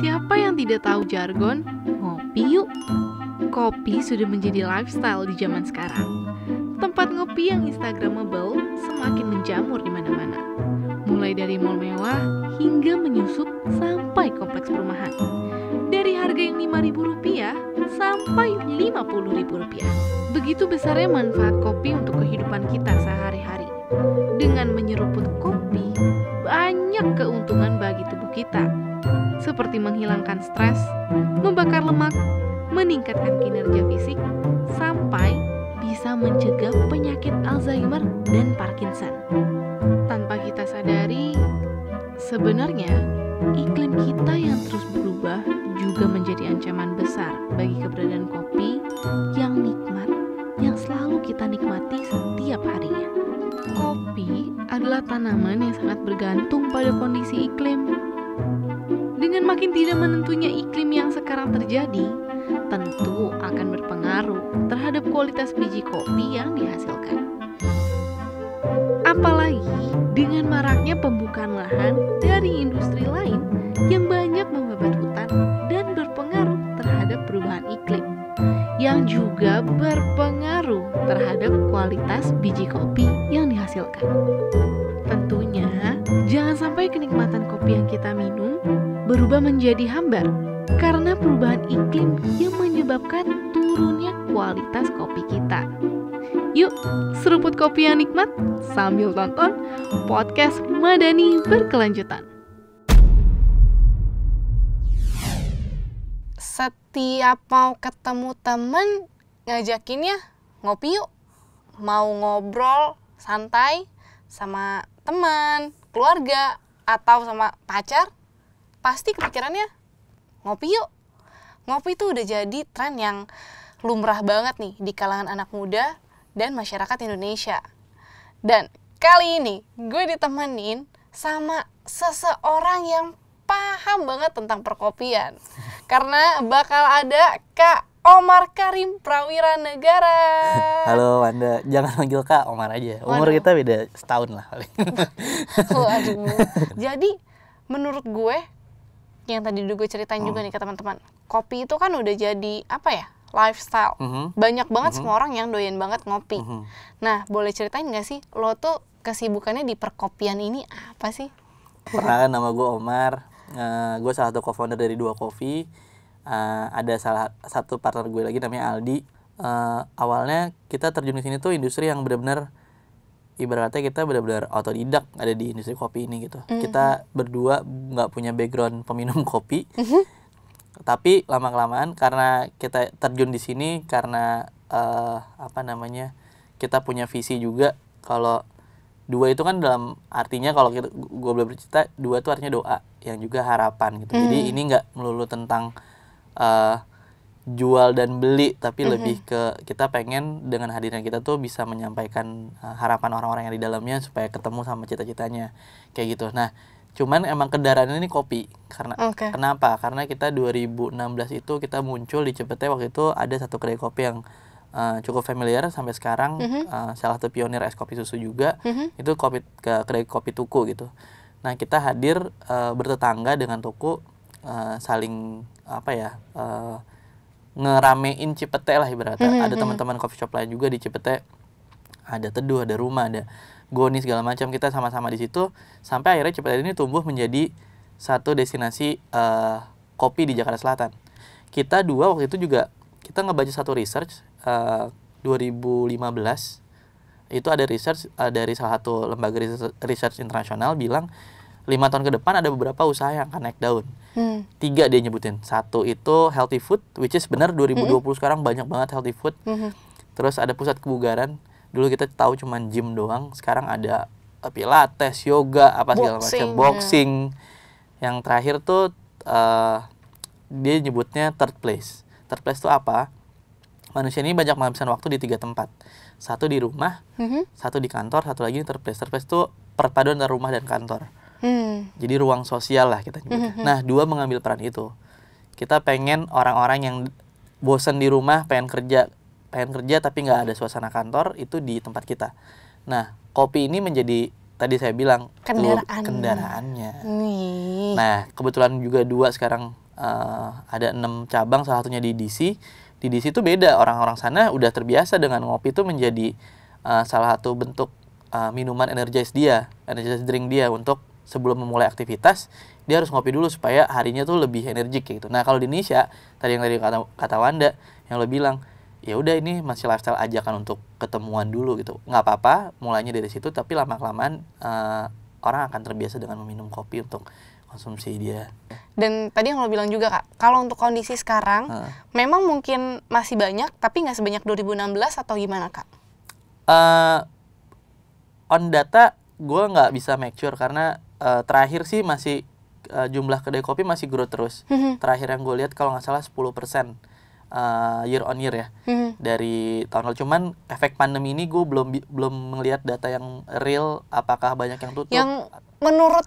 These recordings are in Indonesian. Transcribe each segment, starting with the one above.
Siapa yang tidak tahu jargon ngopi yuk? Kopi sudah menjadi lifestyle di zaman sekarang. Tempat ngopi yang instagramable semakin menjamur di mana-mana. Mulai dari mall mewah hingga menyusup sampai kompleks perumahan. Dari harga yang Rp5.000 sampai Rp50.000. Begitu besarnya manfaat kopi untuk kehidupan kita sehari-hari. Dengan menyeruput kopi, banyak keuntungan bagi tubuh kita seperti menghilangkan stres, membakar lemak, meningkatkan kinerja fisik, sampai bisa mencegah penyakit Alzheimer dan Parkinson. Tanpa kita sadari, sebenarnya iklim kita yang terus berubah juga menjadi ancaman besar bagi keberadaan kopi yang nikmat yang selalu kita nikmati setiap harinya. Kopi adalah tanaman yang sangat bergantung pada kondisi iklim. Dengan makin tidak menentunya iklim yang sekarang terjadi, tentu akan berpengaruh terhadap kualitas biji kopi yang dihasilkan. Apalagi dengan maraknya pembukaan lahan dari industri lain yang banyak membebat hutan dan berpengaruh terhadap perubahan iklim yang juga berpengaruh terhadap kualitas biji kopi yang dihasilkan. Tentunya, jangan sampai kenikmatan kopi yang kita minum berubah menjadi hambar karena perubahan iklim yang menyebabkan turunnya kualitas kopi kita. Yuk, seruput kopi yang nikmat sambil tonton podcast Madani berkelanjutan. Setiap mau ketemu temen, ngajakinnya ngopi yuk. Mau ngobrol santai sama teman, keluarga, atau sama pacar, pasti kepikirannya ngopi yuk. Ngopi itu udah jadi tren yang lumrah banget nih di kalangan anak muda dan masyarakat Indonesia. Dan kali ini gue ditemenin sama seseorang yang paham banget tentang perkopian. Karena bakal ada Kak Omar Karim Prawira Negara. Halo Wanda, jangan panggil Kak Omar aja. Umur Waduh. kita beda setahun lah Waduh. Jadi menurut gue yang tadi dulu gue ceritain hmm. juga nih ke teman-teman kopi itu kan udah jadi apa ya lifestyle mm-hmm. banyak banget mm-hmm. semua orang yang doyan banget ngopi mm-hmm. nah boleh ceritain nggak sih lo tuh kesibukannya di perkopian ini apa sih pernah kan nama gue Omar uh, gue salah satu co-founder dari dua kopi uh, ada salah satu partner gue lagi namanya Aldi uh, awalnya kita terjun di sini tuh industri yang benar-benar ibaratnya kita benar-benar otodidak ada di industri kopi ini gitu. Mm-hmm. Kita berdua nggak punya background peminum kopi. Mm-hmm. Tapi lama-kelamaan karena kita terjun di sini karena uh, apa namanya? kita punya visi juga kalau dua itu kan dalam artinya kalau kita gue boleh bercerita dua itu artinya doa yang juga harapan gitu. Mm. Jadi mhm. ini nggak melulu tentang uh, jual dan beli tapi mm -hmm. lebih ke kita pengen dengan hadirnya kita tuh bisa menyampaikan eh, harapan orang-orang yang di dalamnya supaya ketemu sama cita-citanya kayak gitu nah cuman emang kendaraan ini kopi karena okay. kenapa karena kita 2016 itu kita muncul di cepetnya waktu itu ada satu kedai kopi yang uh, cukup familiar sampai sekarang mm -hmm. uh, salah satu pionir es kopi susu juga mm -hmm. itu kopi ke kedai kopi tuku gitu nah kita hadir uh, bertetangga dengan tuku uh, saling apa ya uh, ngeramein Cipete lah ibaratnya. -hmm. Ada hmm, hmm. teman-teman coffee shop lain juga di Cipete. Ada teduh, ada rumah, ada goni segala macam. Kita sama-sama di situ sampai akhirnya Cipete ini tumbuh menjadi satu destinasi uh, kopi di Jakarta Selatan. Kita dua waktu itu juga kita ngebaca satu research uh, eh, 2015 itu ada research uh, dari salah satu lembaga research, research internasional bilang lima tahun ke depan ada beberapa usaha yang akan naik daun. Hmm. Tiga dia nyebutin. Satu itu healthy food, which is benar 2020 -hmm. sekarang banyak banget healthy food. -hmm. Terus ada pusat kebugaran. Dulu kita tahu cuman gym doang, sekarang ada eh, pilates, yoga, apa segala macam, boxing. Yang terakhir tuh uh, dia nyebutnya third place. Third place itu apa? Manusia ini banyak menghabiskan waktu di tiga tempat. Satu di rumah, mm -hmm. satu di kantor, satu lagi di third place. Third place itu perpaduan antara rumah dan kantor Hmm. Jadi ruang sosial lah kita hmm, hmm, hmm. Nah, dua mengambil peran itu. Kita pengen orang-orang yang bosen di rumah, pengen kerja, pengen kerja tapi nggak ada suasana kantor itu di tempat kita. Nah, kopi ini menjadi tadi saya bilang kendaraan. kendaraannya. Nih. Nah, kebetulan juga dua sekarang uh, ada enam cabang, salah satunya di DC. Di DC itu beda orang-orang sana udah terbiasa dengan ngopi itu menjadi uh, salah satu bentuk uh, minuman energize dia, energize drink dia untuk sebelum memulai aktivitas dia harus ngopi dulu supaya harinya tuh lebih energik gitu. Nah kalau di Indonesia tadi yang tadi kata, kata Wanda yang lo bilang ya udah ini masih lifestyle ajakan untuk ketemuan dulu gitu nggak apa-apa mulainya dari situ tapi lama kelamaan uh, eh, orang akan terbiasa dengan meminum kopi untuk konsumsi dia dan tadi yang lo bilang juga kak kalau untuk kondisi sekarang uh. memang mungkin masih banyak tapi nggak sebanyak 2016 atau gimana kak uh, on data gue nggak bisa make sure karena uh, terakhir sih masih uh, jumlah kedai kopi masih grow terus. Mm -hmm. Terakhir yang gue lihat kalau nggak salah 10% uh, eh, year on year ya mm -hmm. dari tahun lalu. Cuman efek pandemi ini gue belum belum melihat data yang real apakah banyak yang tutup. Yang menurut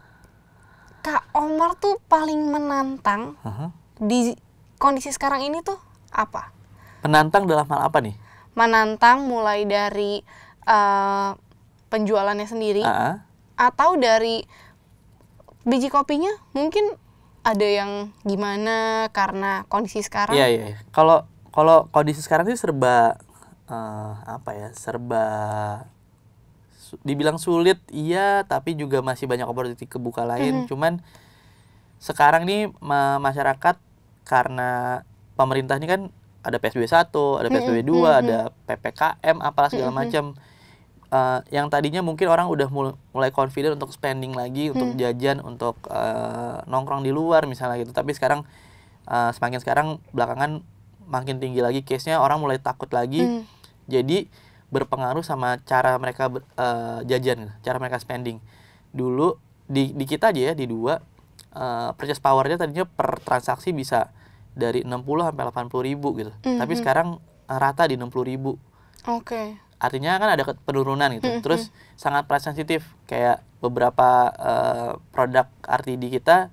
Kak Omar tuh paling menantang uh -huh. di kondisi sekarang ini tuh apa? Menantang dalam hal apa nih? Menantang mulai dari uh, penjualannya sendiri uh -huh. atau dari biji kopinya mungkin ada yang gimana karena kondisi sekarang? Iya iya. iya. Kalau kalau kondisi sekarang sih serba uh, apa ya? Serba su dibilang sulit iya, tapi juga masih banyak opportunity kebuka lain. -hmm. Cuman sekarang nih ma masyarakat karena pemerintah ini kan ada PSBB 1, ada PSBB 2, -hmm. ada PPKM mm-hmm. apalah segala -hmm. macam uh, yang tadinya mungkin orang udah mulai confident untuk spending lagi, hmm. untuk jajan, untuk uh, nongkrong di luar misalnya gitu. Tapi sekarang uh, semakin sekarang belakangan makin tinggi lagi case-nya orang mulai takut lagi. Hmm. Jadi berpengaruh sama cara mereka uh, jajan, gitu, cara mereka spending. Dulu di di kita aja ya di dua uh, purchase powernya tadinya per transaksi bisa dari 60 sampai 80 ribu gitu. -hmm. Tapi hmm. sekarang rata di 60 ribu. Oke. Okay artinya kan ada penurunan gitu. -hmm. Terus sangat price sensitif kayak beberapa uh, produk RTD kita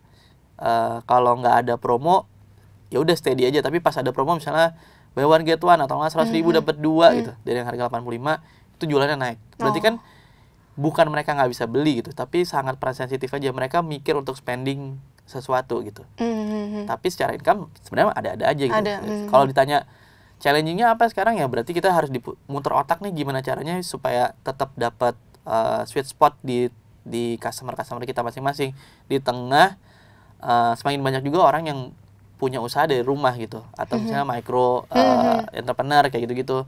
uh, kalau nggak ada promo ya udah steady aja tapi pas ada promo misalnya buy one get one atau nggak seratus ribu -hmm. dapat dua -hmm. gitu dari yang harga lima itu jualannya naik. Berarti kan oh. kan bukan mereka nggak bisa beli gitu tapi sangat price sensitif aja mereka mikir untuk spending sesuatu gitu. Mm -hmm. Tapi secara income sebenarnya ada-ada aja gitu. -hmm. Kalau ditanya challengingnya apa sekarang ya berarti kita harus muter otak nih gimana caranya supaya tetap dapat uh, eh, sweet spot di di customer customer kita masing-masing di tengah uh, semakin banyak juga orang yang punya usaha dari rumah gitu atau mm-hmm. misalnya micro uh, entrepreneur kayak gitu-gitu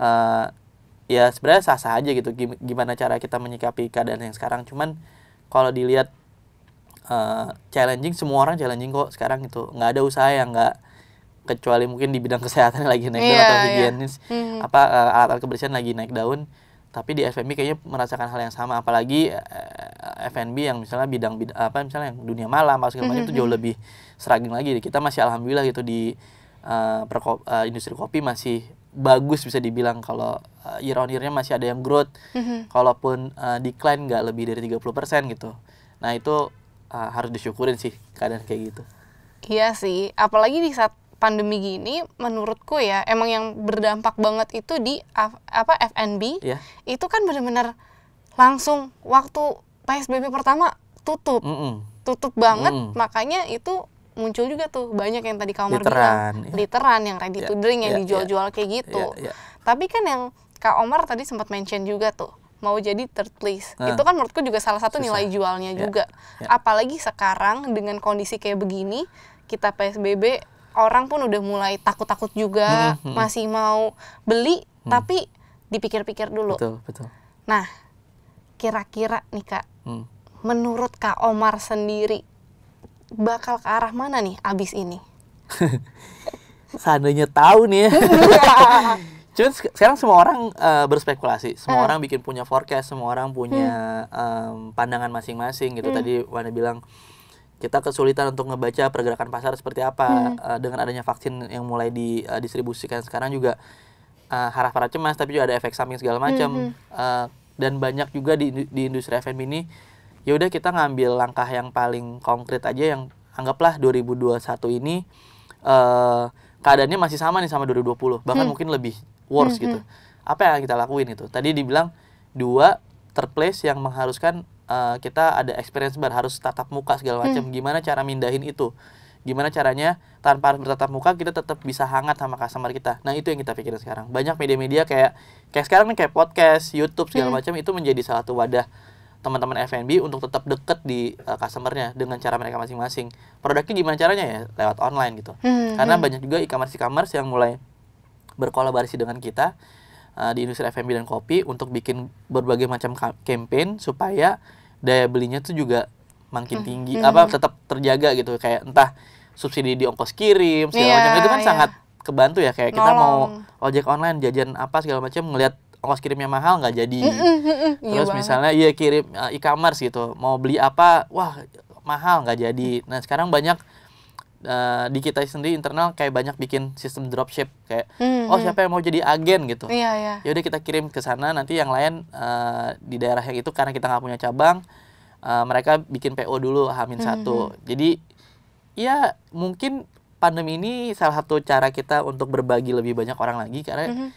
uh, ya sebenarnya sah-sah aja gitu gimana cara kita menyikapi keadaan yang sekarang cuman kalau dilihat uh, challenging semua orang challenging kok sekarang gitu nggak ada usaha yang nggak kecuali mungkin di bidang kesehatan lagi naik yeah, daun iya, atau iya. higienis yeah. mm -hmm. apa uh, alat-alat kebersihan lagi naik daun tapi di F&B kayaknya merasakan hal yang sama apalagi uh, eh, F&B yang misalnya bidang bidang apa misalnya yang dunia malam atau segala mm -hmm. itu jauh hmm, lebih seragam hmm. lagi kita masih alhamdulillah gitu di uh, uh, industri kopi masih bagus bisa dibilang kalau uh, year on year-nya masih ada yang growth mm -hmm. kalaupun uh, decline nggak lebih dari 30% gitu nah itu uh, harus disyukurin sih keadaan kayak gitu Iya sih, apalagi di saat pandemi gini menurutku ya emang yang berdampak banget itu di F, apa FNB yeah. itu kan benar-benar langsung waktu PSBB pertama tutup mm -mm. tutup banget mm -mm. makanya itu muncul juga tuh banyak yang tadi kamar literan, bilang ya. literan yang ready yeah, to iya, drink yeah, yang iya, dijual-jual yeah, kayak gitu yeah, yeah. tapi kan yang Kak Omar tadi sempat mention juga tuh mau jadi third place nah, itu kan menurutku juga salah satu susah. nilai jualnya yeah, juga yeah. apalagi sekarang dengan kondisi kayak begini kita PSBB orang pun udah mulai takut-takut juga hmm, hmm. masih mau beli hmm. tapi dipikir-pikir dulu. Betul, betul. Nah, kira-kira nih Kak, hmm. menurut Kak Omar sendiri bakal ke arah mana nih abis ini? Seandainya tahu nih ya. Cuman sekarang semua orang uh, berspekulasi, semua uh. orang bikin punya forecast, semua orang punya hmm. um, pandangan masing-masing gitu. Hmm. Tadi Wanda bilang kita kesulitan untuk ngebaca pergerakan pasar seperti apa hmm. uh, dengan adanya vaksin yang mulai didistribusikan sekarang juga uh, eh, harap-harap cemas tapi juga ada efek samping segala macam hmm. uh, dan banyak juga di di industri F&B ini ya udah kita ngambil langkah yang paling konkret aja yang anggaplah 2021 ini uh, keadaannya masih sama nih sama 2020 bahkan hmm. mungkin lebih worse hmm, hmm. gitu apa yang kita lakuin itu tadi dibilang dua terplace yang mengharuskan Eh, kita ada experience bar harus tatap muka segala hmm. macam hmm. gimana cara mindahin itu gimana caranya tanpa harus bertatap muka kita tetap bisa hangat sama customer kita nah itu yang kita pikirin sekarang banyak media-media kayak kayak sekarang nih kayak podcast YouTube segala hmm. macam itu menjadi salah satu wadah teman-teman F&B untuk tetap deket di uh, customernya dengan cara mereka masing-masing produknya gimana caranya ya lewat online gitu hmm, karena hmm. banyak juga e-commerce e-commerce yang mulai berkolaborasi dengan kita uh, di industri F&B dan kopi untuk bikin berbagai macam campaign supaya daya belinya tuh juga makin hmm, tinggi hmm. apa tetap terjaga gitu kayak entah subsidi di ongkos kirim segala yeah, macam itu kan yeah. sangat kebantu ya kayak Nolong. kita mau ojek online jajan apa segala macam ngelihat ongkos kirimnya mahal nggak jadi iya terus iya misalnya iya kirim eh, e-commerce gitu mau beli apa wah mahal nggak jadi nah sekarang banyak Eh, di kita sendiri internal kayak banyak bikin sistem dropship kayak hmm oh hmm. siapa yang mau jadi agen gitu yeah, yeah. yaudah kita kirim ke sana nanti yang lain uh, di daerah yang itu karena kita nggak punya cabang uh, mereka bikin PO dulu hamin hmm, satu hmm, hmm jadi ya mungkin pandemi ini salah satu cara kita untuk berbagi lebih banyak orang lagi karena hmm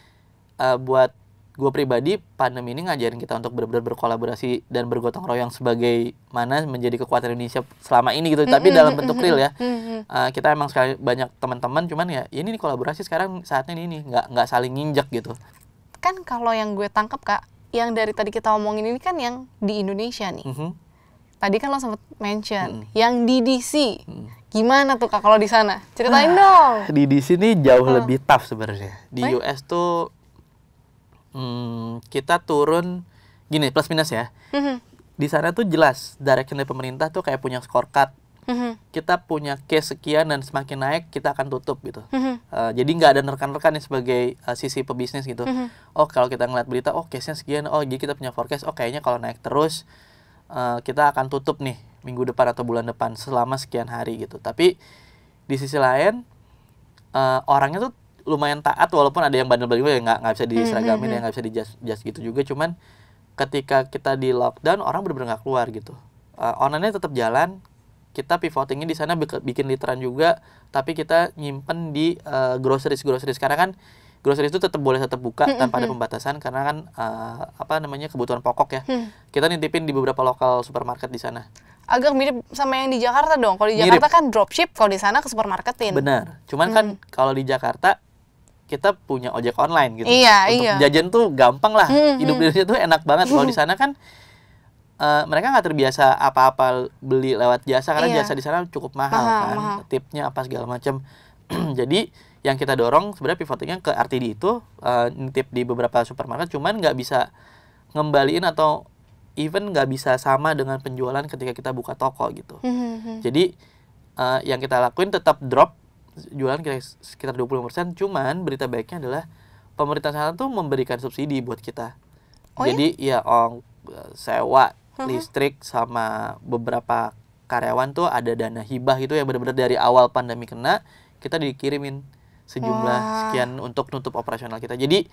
uh, buat gue pribadi pandemi ini ngajarin kita untuk benar-benar berkolaborasi dan bergotong royong sebagai mana menjadi kekuatan Indonesia selama ini gitu tapi dalam bentuk real ya mm uh, kita emang sekali banyak teman-teman cuman ya, ya ini nih kolaborasi sekarang saatnya ini nggak nggak saling nginjak gitu kan kalau yang gue tangkap kak yang dari tadi kita omongin ini kan yang di Indonesia nih mm -hmm. tadi kan lo sempat mention mm -hmm. yang di DC mm -hmm. Gimana tuh kak kalau di sana? Ceritain ah, dong. Di DC sini jauh hmm. lebih tough sebenarnya. Di What? US tuh hmm, kita turun gini plus minus ya. Mm-hmm. Di sana tuh jelas direction dari pemerintah tuh kayak punya scorecard. Mm-hmm. Kita punya case sekian dan semakin naik kita akan tutup gitu. Mm-hmm. Uh, jadi nggak ada rekan-rekan nih sebagai uh, sisi pebisnis gitu. Mm-hmm. Oh kalau kita ngeliat berita, oh case-nya sekian, oh jadi kita punya forecast, oh kayaknya kalau naik terus uh, kita akan tutup nih minggu depan atau bulan depan selama sekian hari gitu. Tapi di sisi lain uh, orangnya tuh lumayan taat walaupun ada yang bandel-bandel yang nggak nggak bisa diseragamin mm -hmm. ya nggak bisa dijas jas gitu juga cuman ketika kita di lockdown orang benar-benar nggak keluar gitu uh, eh, onannya tetap jalan kita pivotingnya di sana bikin literan juga tapi kita nyimpen di uh, groceries groceries karena kan groceries itu tetap boleh tetap buka hmm, tanpa ada hmm. pembatasan karena kan uh, apa namanya kebutuhan pokok ya hmm. kita nitipin di beberapa lokal supermarket di sana agak mirip sama yang di Jakarta dong kalau di Jakarta mirip. kan dropship kalau di sana ke supermarketin benar cuman kan kalau di Jakarta kita punya ojek online gitu. Iya, Untuk iya. jajan tuh gampang lah. Hmm, Hidup di Indonesia tuh enak banget. Kalau di sana kan uh, mereka nggak terbiasa apa-apa beli lewat jasa karena iya. jasa di sana cukup mahal, mahal kan. Mahal. Tipnya apa segala macam. Jadi yang kita dorong sebenarnya pivotingnya ke RTD itu uh, eh, tip di beberapa supermarket cuman nggak bisa ngembaliin atau even nggak bisa sama dengan penjualan ketika kita buka toko gitu. Mm -hmm. Jadi uh, yang kita lakuin tetap drop jualan kira sekitar 20%. Cuman berita baiknya adalah pemerintah sana tuh memberikan subsidi buat kita. Oh, ya? Jadi ya, ya ong e, sewa hmm. listrik sama beberapa karyawan tuh ada dana hibah itu yang benar-benar dari awal pandemi kena kita dikirimin sejumlah Wah. sekian untuk nutup operasional kita. Jadi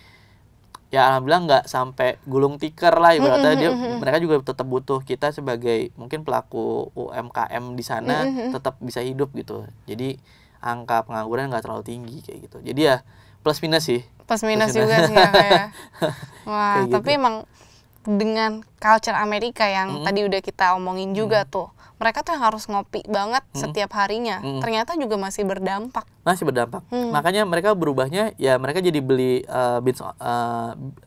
ya alhamdulillah nggak sampai gulung tikar lah ibaratnya hmm, hmm, dia hmm, mereka juga tetap butuh kita sebagai mungkin pelaku UMKM di sana tetap bisa hidup gitu. Jadi angka pengangguran nggak terlalu tinggi kayak gitu jadi ya plus minus sih plus minus, plus minus. juga sih ya wah kayak gitu. tapi emang dengan culture Amerika yang -hmm. tadi udah kita omongin juga -hmm. tuh mereka tuh yang harus ngopi banget -hmm. setiap harinya -hmm. ternyata juga masih berdampak masih berdampak mm. makanya mereka berubahnya ya mereka jadi beli uh, beans uh,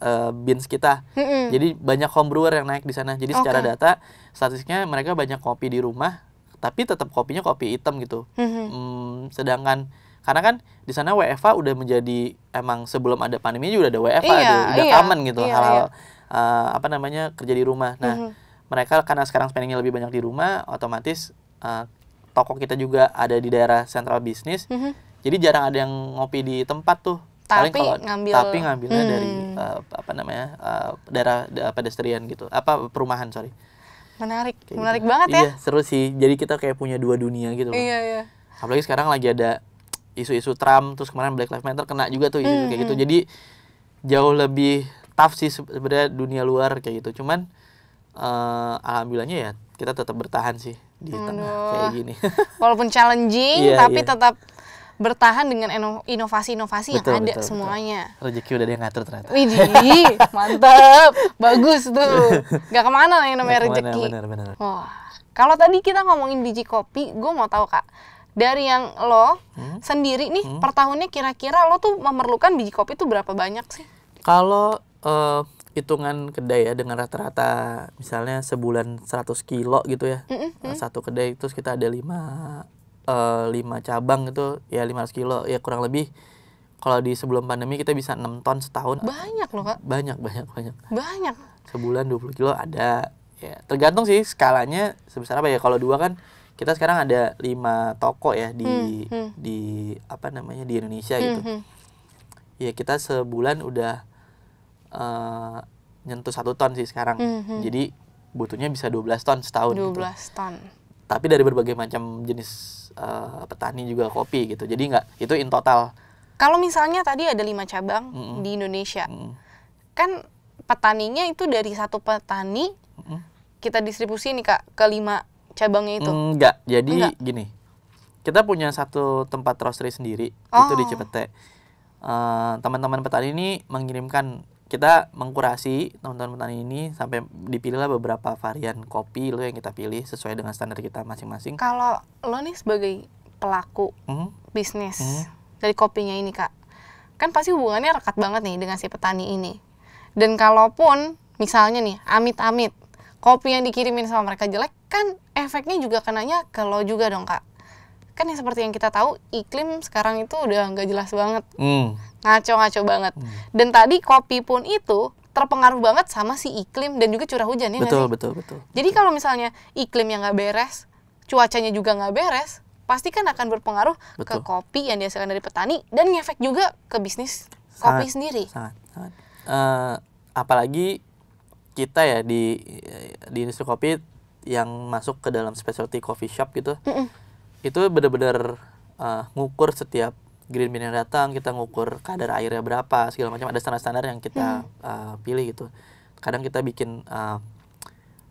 uh, beans kita -hmm. jadi banyak home brewer yang naik di sana jadi okay. secara data statistiknya mereka banyak kopi di rumah tapi tetap kopinya kopi hitam gitu mm-hmm. hmm, sedangkan karena kan di sana WFA udah menjadi emang sebelum ada pandemi juga ada WFA iya, ada, udah iya, aman gitu iya, hal iya. Uh, apa namanya kerja di rumah nah mm-hmm. mereka karena sekarang spendingnya lebih banyak di rumah otomatis uh, toko kita juga ada di daerah sentral bisnis mm-hmm. jadi jarang ada yang ngopi di tempat tuh tapi kalau, ngambil tapi ngambilnya hmm. dari uh, apa namanya uh, daerah, daerah pedestrian gitu apa perumahan sorry menarik kayak menarik gitu. banget ya iya seru sih jadi kita kayak punya dua dunia gitu loh iya iya apalagi sekarang lagi ada isu-isu Trump terus kemarin Black Lives Matter kena juga tuh isu -hmm. kayak gitu jadi jauh lebih tough sih sebenarnya dunia luar kayak gitu cuman uh, alhamdulillahnya ya kita tetap bertahan sih di Aduh. tengah kayak gini walaupun challenging yeah, tapi yeah. tetap bertahan dengan inovasi-inovasi yang ada betul, semuanya. Betul. Rezeki udah ada ngatur ternyata. Widih, mantap bagus tuh. Gak kemana yang namanya Gak rezeki. Bener, bener. Wah, kalau tadi kita ngomongin biji kopi, gue mau tahu kak, dari yang lo hmm? sendiri nih hmm? per tahunnya kira-kira lo tuh memerlukan biji kopi tuh berapa banyak sih? Kalau uh, hitungan kedai ya dengan rata-rata misalnya sebulan 100 kilo gitu ya mm -hmm. satu kedai terus kita ada lima Eh, lima cabang itu ya 500 kilo ya kurang lebih kalau di sebelum pandemi kita bisa 6 ton setahun banyak loh kak banyak banyak banyak banyak sebulan 20 kilo ada ya tergantung sih skalanya sebesar apa ya kalau dua kan kita sekarang ada lima toko ya di hmm, hmm. di apa namanya di Indonesia gitu. hmm, gitu hmm. ya kita sebulan udah uh, nyentuh satu ton sih sekarang hmm, hmm. jadi butuhnya bisa 12 ton setahun 12 gitu. ton tapi dari berbagai macam jenis uh, petani juga kopi gitu. Jadi nggak itu in total. Kalau misalnya tadi ada lima cabang mm -mm. di Indonesia, mm -mm. kan petaninya itu dari satu petani mm -mm. kita distribusi nih kak ke lima cabangnya itu. Enggak, jadi Enggak. gini, kita punya satu tempat roastery sendiri oh. itu di oh. Cipete. uh, eh, teman -teman petani ini mengirimkan kita mengkurasi teman-teman petani ini sampai dipilihlah beberapa varian kopi lo yang kita pilih sesuai dengan standar kita masing-masing. Kalau lo nih sebagai pelaku hmm? bisnis hmm? dari kopinya ini kak, kan pasti hubungannya rekat banget nih dengan si petani ini. Dan kalaupun misalnya nih amit-amit kopi yang dikirimin sama mereka jelek, kan efeknya juga kenanya ke lo juga dong kak kan yang seperti yang kita tahu iklim sekarang itu udah nggak jelas banget mm. Ngaco-ngaco banget. Hmm. Dan tadi kopi pun itu terpengaruh banget sama si iklim dan juga curah hujan ya betul, betul, betul. Jadi kalau misalnya iklim yang nggak beres, cuacanya juga nggak beres, pasti kan akan berpengaruh betul. ke kopi yang dihasilkan dari petani dan ngefek juga ke bisnis sangat, kopi sendiri. Sangat, sangat. Uh, apalagi kita ya di di industri kopi yang masuk ke dalam specialty coffee shop gitu, mm -mm. itu benar-benar uh, ngukur setiap green Bean yang datang kita ngukur kadar airnya berapa segala macam ada standar-standar yang kita hmm. uh, pilih gitu kadang kita bikin uh,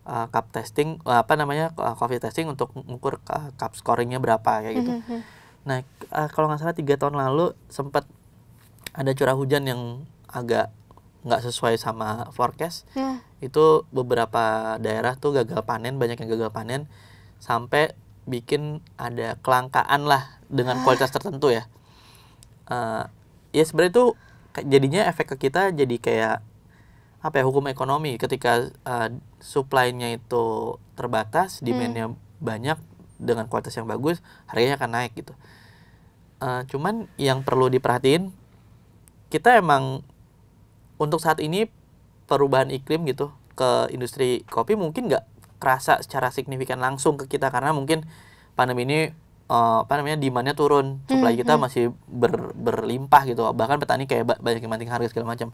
uh, cup testing uh, apa namanya uh, coffee testing untuk ngukur uh, cup scoringnya berapa kayak gitu hmm. hmm, hmm. nah uh, kalau nggak salah tiga tahun lalu sempat ada curah hujan yang agak nggak sesuai sama forecast hmm. itu beberapa daerah tuh gagal panen banyak yang gagal panen sampai bikin ada kelangkaan lah dengan ah. kualitas tertentu ya uh, ya sebenarnya itu jadinya efek ke kita jadi kayak apa ya hukum ekonomi ketika uh, supply-nya itu terbatas hmm. demand-nya hmm. banyak dengan kualitas yang bagus harganya akan naik gitu uh, cuman yang perlu diperhatiin kita emang untuk saat ini perubahan iklim gitu ke industri kopi mungkin nggak kerasa secara signifikan langsung ke kita karena mungkin pandemi ini uh, apa namanya demandnya turun supply -hmm. kita hmm. masih ber, berlimpah gitu bahkan petani kayak banyak yang banting harga segala macam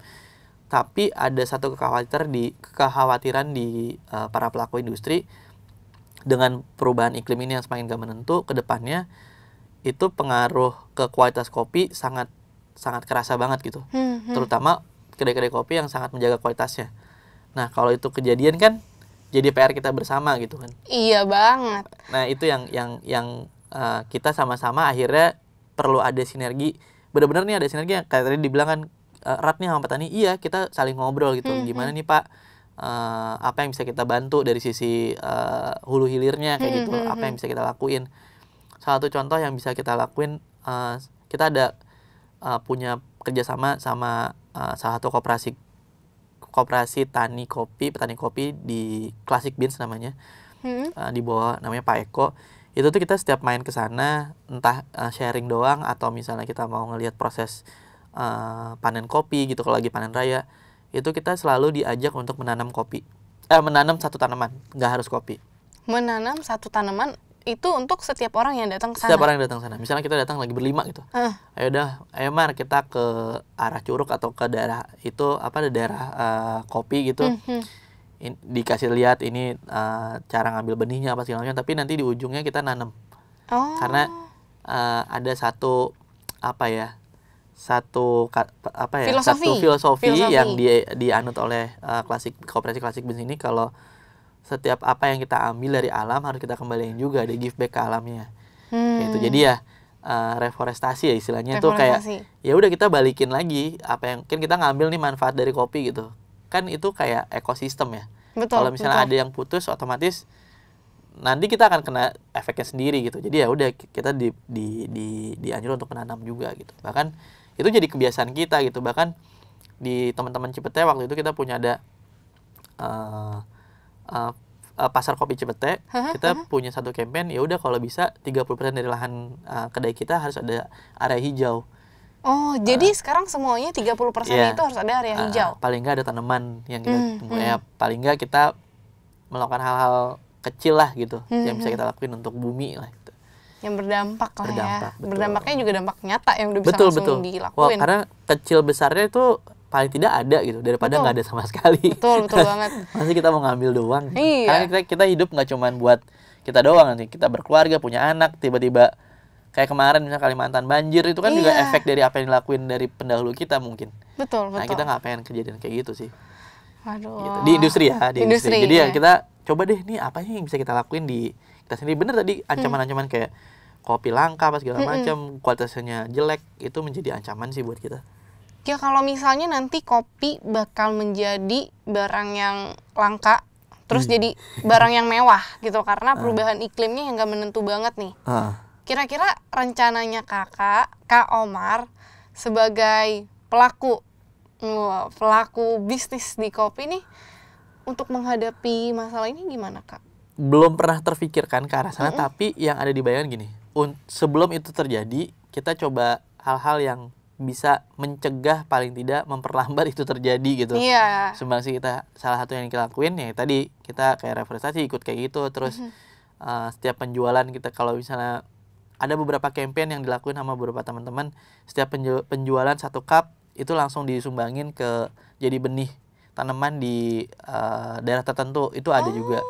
tapi ada satu kekhawatiran di kekhawatiran di uh, para pelaku industri dengan perubahan iklim ini yang semakin gak menentu ke depannya itu pengaruh ke kualitas kopi sangat sangat kerasa banget gitu hmm, -hmm. terutama kedai-kedai kopi yang sangat menjaga kualitasnya nah kalau itu kejadian kan jadi PR kita bersama gitu kan iya banget nah itu yang yang yang uh, kita sama-sama akhirnya perlu ada sinergi benar-benar nih ada sinergi yang kayak tadi dibilang kan eh, rat nih sama petani iya kita saling ngobrol gitu hmm, gimana hmm. nih pak uh, apa yang bisa kita bantu dari sisi uh, hulu hilirnya kayak hmm, gitu hmm, apa yang hmm. bisa kita lakuin salah satu contoh yang bisa kita lakuin uh, kita ada uh, punya kerjasama sama uh, salah satu kooperasi kooperasi tani kopi petani kopi di Classic Beans namanya hmm. uh, di bawah namanya Pak Eko itu tuh kita setiap main ke sana entah uh, sharing doang atau misalnya kita mau ngelihat proses uh, panen kopi gitu kalau lagi panen raya itu kita selalu diajak untuk menanam kopi eh menanam satu tanaman nggak harus kopi menanam satu tanaman itu untuk setiap orang yang datang sana. Setiap orang yang datang sana. Misalnya kita datang lagi berlima gitu. Uh. Ayo dah, ayo Mar kita ke arah Curug atau ke daerah itu apa ada daerah uh, kopi gitu. Uh-huh in, dikasih lihat ini uh, cara ngambil benihnya apa segala macam tapi nanti di ujungnya kita nanam oh. karena uh, ada satu apa ya satu apa ya filosofi. satu filosofi, filosofi. yang di, dianut oleh uh, klasik koperasi klasik bisnis ini kalau setiap apa yang kita ambil dari alam harus kita kembaliin juga di give back ke alamnya hmm. itu jadi ya uh, reforestasi ya istilahnya itu kayak ya udah kita balikin lagi apa yang kan kita ngambil nih manfaat dari kopi gitu kan itu kayak ekosistem ya. Betul. Kalau misalnya betul. ada yang putus otomatis nanti kita akan kena efeknya sendiri gitu. Jadi ya udah kita di di di dianjur untuk menanam juga gitu. Bahkan itu jadi kebiasaan kita gitu. Bahkan di teman-teman Cipete waktu itu kita punya ada uh, uh, pasar kopi Cipete, kita punya satu campaign ya udah kalau bisa 30% dari lahan uh, kedai kita harus ada area hijau. Oh, uh, jadi ah. sekarang semuanya 30% yeah, iya. itu harus ada area uh, hijau. Paling enggak ada tanaman yang kita mm, temui. Hmm. Ya, paling enggak kita melakukan hal-hal kecil lah gitu -hmm. yang bisa hmm. kita lakuin untuk bumi lah gitu. Yang berdampak, lah ya. berdampak, ya. Betul. Berdampaknya juga dampak nyata yang udah bisa betul, langsung betul. dilakuin. karena kecil besarnya itu paling tidak ada gitu daripada nggak ada sama sekali. Betul, betul banget. Masih kita mau ngambil doang. Iya. Karena kita kita hidup nggak cuma buat kita doang nanti. Kita berkeluarga, punya anak, tiba-tiba kayak kemarin misalnya Kalimantan banjir itu kan iya. juga efek dari apa yang dilakuin dari pendahulu kita mungkin. Betul, betul. Nah, kita nggak pengen kejadian kayak gitu sih. Aduh. Gitu. Di industri ya, di industri. industri. Jadi ya iya. kita coba deh nih apa yang bisa kita lakuin di kita sendiri. Bener tadi hmm. ancaman-ancaman kayak kopi langka pas segala hmm, hmm. macam, kualitasnya jelek itu menjadi ancaman sih buat kita. Ya kalau misalnya nanti kopi bakal menjadi barang yang langka terus hmm. jadi barang yang mewah gitu karena ah. perubahan iklimnya yang nggak menentu banget nih. Uh Kira-kira rencananya kakak, Kak Omar, sebagai pelaku eh, pelaku bisnis di kopi nih untuk menghadapi masalah ini gimana kak? Belum pernah terfikirkan ke arah sana, mm -hmm. tapi yang ada di bayangan gini, sebelum itu terjadi kita coba hal-hal yang bisa mencegah paling tidak memperlambat itu terjadi gitu. Iya. Yeah. sih kita salah satu yang kita lakuin ya tadi kita kayak referensi ikut kayak gitu terus mm -hmm. uh, setiap penjualan kita kalau misalnya ada beberapa campaign yang dilakuin sama beberapa teman-teman setiap penjualan satu cup itu langsung disumbangin ke jadi benih tanaman di uh, daerah tertentu itu ada oh, juga